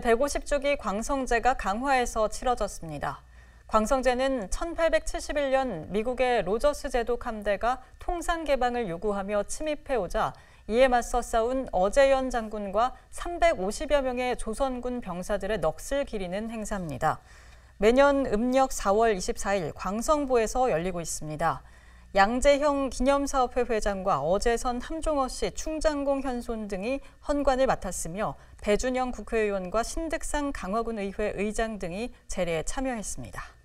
제150주기 광성제가 강화해서 치러졌습니다. 광성제는 1871년 미국의 로저스 제독 함대가 통상 개방을 요구하며 침입해오자 이에 맞서 싸운 어제연 장군과 350여 명의 조선군 병사들의 넋을 기리는 행사입니다. 매년 음력 4월 24일 광성부에서 열리고 있습니다. 양재형 기념사업회 회장과 어제선 함종호 씨, 충장공 현손 등이 헌관을 맡았으며 배준영 국회의원과 신득상 강화군 의회 의장 등이 재례에 참여했습니다.